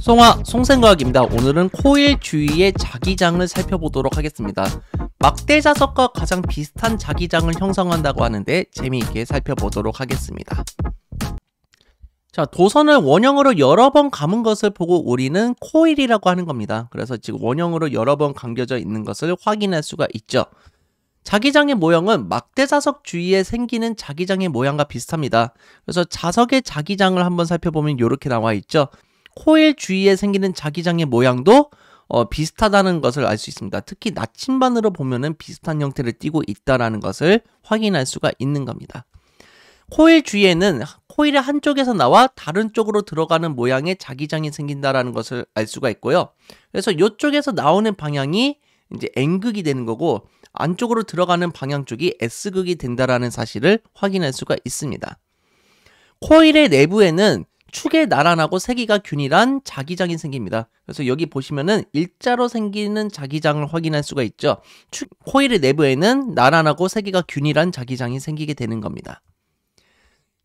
송아, 송생과학입니다. 오늘은 코일 주위의 자기장을 살펴보도록 하겠습니다. 막대자석과 가장 비슷한 자기장을 형성한다고 하는데 재미있게 살펴보도록 하겠습니다. 자, 도선을 원형으로 여러 번 감은 것을 보고 우리는 코일이라고 하는 겁니다. 그래서 지금 원형으로 여러 번 감겨져 있는 것을 확인할 수가 있죠. 자기장의 모형은 막대자석 주위에 생기는 자기장의 모양과 비슷합니다. 그래서 자석의 자기장을 한번 살펴보면 이렇게 나와 있죠. 코일 주위에 생기는 자기장의 모양도 어, 비슷하다는 것을 알 수 있습니다. 특히 나침반으로 보면은 비슷한 형태를 띠고 있다는 것을 확인할 수가 있는 겁니다. 코일 주위에는 코일의 한쪽에서 나와 다른 쪽으로 들어가는 모양의 자기장이 생긴다라는 것을 알 수가 있고요. 그래서 이쪽에서 나오는 방향이 이제 N극이 되는 거고 안쪽으로 들어가는 방향 쪽이 S극이 된다라는 사실을 확인할 수가 있습니다. 코일의 내부에는 축에 나란하고 세기가 균일한 자기장이 생깁니다. 그래서 여기 보시면은 일자로 생기는 자기장을 확인할 수가 있죠. 축, 코일의 내부에는 나란하고 세기가 균일한 자기장이 생기게 되는 겁니다.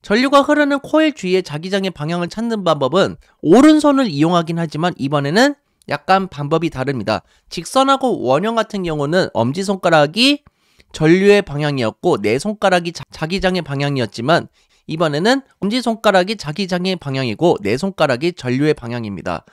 전류가 흐르는 코일 주위의 자기장의 방향을 찾는 방법은 오른손을 이용하긴 하지만 이번에는 약간 방법이 다릅니다. 직선하고 원형 같은 경우는 엄지손가락이 전류의 방향이었고 내 손가락이 자기장의 방향이었지만 이번에는 엄지손가락이 자기장의 방향이고 내 손가락이 전류의 방향입니다.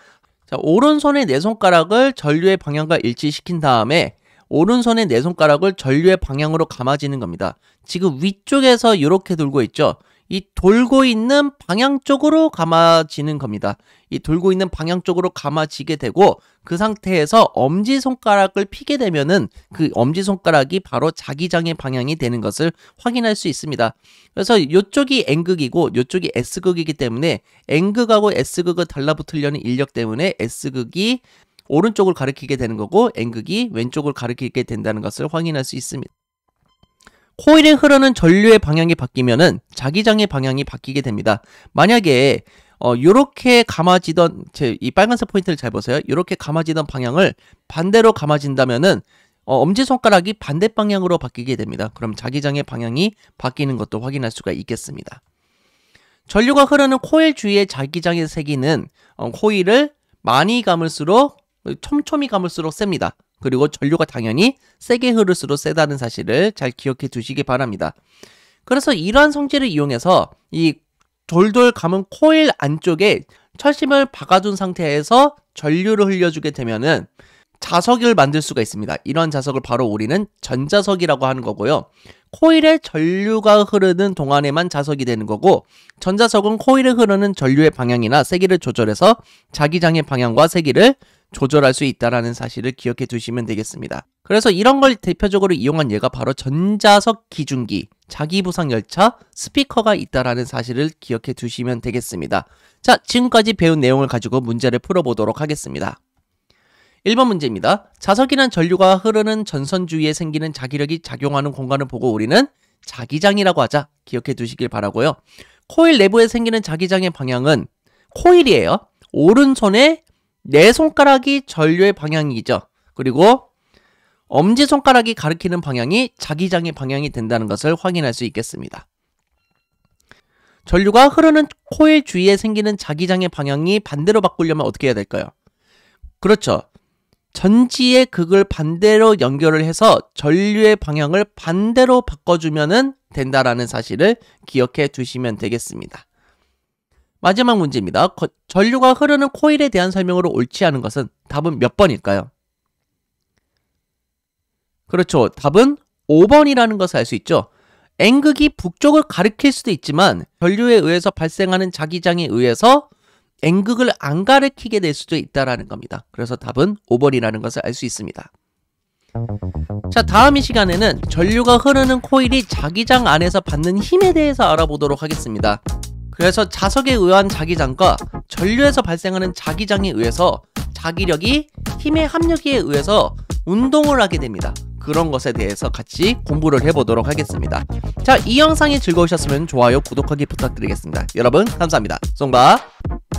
자, 오른손의 내 손가락을 전류의 방향과 일치시킨 다음에 오른손의 내 손가락을 전류의 방향으로 감아지는 겁니다. 지금 위쪽에서 이렇게 돌고 있죠. 이 돌고 있는 방향 쪽으로 감아지는 겁니다. 이 돌고 있는 방향 쪽으로 감아지게 되고 그 상태에서 엄지손가락을 피게 되면은 그 엄지손가락이 바로 자기장의 방향이 되는 것을 확인할 수 있습니다. 그래서 이쪽이 N극이고 이쪽이 S극이기 때문에 N극하고 S극을 달라붙으려는 인력 때문에 S극이 오른쪽을 가리키게 되는 거고 N극이 왼쪽을 가리키게 된다는 것을 확인할 수 있습니다. 코일에 흐르는 전류의 방향이 바뀌면은 자기장의 방향이 바뀌게 됩니다. 만약에 어, 요렇게 감아지던 제이 빨간색 포인트를 잘 보세요. 요렇게 감아지던 방향을 반대로 감아진다면은 어, 엄지손가락이 반대 방향으로 바뀌게 됩니다. 그럼 자기장의 방향이 바뀌는 것도 확인할 수가 있겠습니다. 전류가 흐르는 코일 주위의 자기장의 세기는 어, 코일을 많이 감을수록 어, 촘촘히 감을수록 셉니다. 그리고 전류가 당연히 세게 흐를수록 세다는 사실을 잘 기억해 두시기 바랍니다. 그래서 이러한 성질을 이용해서 이 돌돌 감은 코일 안쪽에 철심을 박아둔 상태에서 전류를 흘려주게 되면은 자석을 만들 수가 있습니다. 이런 자석을 바로 우리는 전자석이라고 하는 거고요. 코일에 전류가 흐르는 동안에만 자석이 되는 거고 전자석은 코일에 흐르는 전류의 방향이나 세기를 조절해서 자기장의 방향과 세기를 조절할 수 있다라는 사실을 기억해 두시면 되겠습니다. 그래서 이런 걸 대표적으로 이용한 예가 바로 전자석 기중기, 자기부상 열차, 스피커가 있다라는 사실을 기억해 두시면 되겠습니다. 자, 지금까지 배운 내용을 가지고 문제를 풀어보도록 하겠습니다. 1번 문제입니다. 자석이란 전류가 흐르는 전선 주위에 생기는 자기력이 작용하는 공간을 보고 우리는 자기장이라고 하자 기억해 두시길 바라고요. 코일 내부에 생기는 자기장의 방향은 코일이에요. 오른손에 네 손가락이 전류의 방향이죠. 그리고 엄지 손가락이 가리키는 방향이 자기장의 방향이 된다는 것을 확인할 수 있겠습니다. 전류가 흐르는 코일 주위에 생기는 자기장의 방향이 반대로 바꾸려면 어떻게 해야 될까요? 그렇죠. 전지의 극을 반대로 연결을 해서 전류의 방향을 반대로 바꿔주면 된다라는 사실을 기억해 두시면 되겠습니다. 마지막 문제입니다. 거, 전류가 흐르는 코일에 대한 설명으로 옳지 않은 것은 답은 몇 번일까요? 그렇죠. 답은 5번이라는 것을 알 수 있죠. 앵극이 북쪽을 가리킬 수도 있지만 전류에 의해서 발생하는 자기장에 의해서 앵극을안 가리키게 될 수도 있다는 겁니다. 그래서 답은 5번이라는 것을 알 수 있습니다. 자 다음 이 시간에는 전류가 흐르는 코일이 자기장 안에서 받는 힘에 대해서 알아보도록 하겠습니다. 그래서 자석에 의한 자기장과 전류에서 발생하는 자기장에 의해서 자기력이 힘의 합력에 의해서 운동을 하게 됩니다. 그런 것에 대해서 같이 공부를 해보도록 하겠습니다. 자, 이 영상이 즐거우셨으면 좋아요, 구독하기 부탁드리겠습니다. 여러분, 감사합니다. 송바!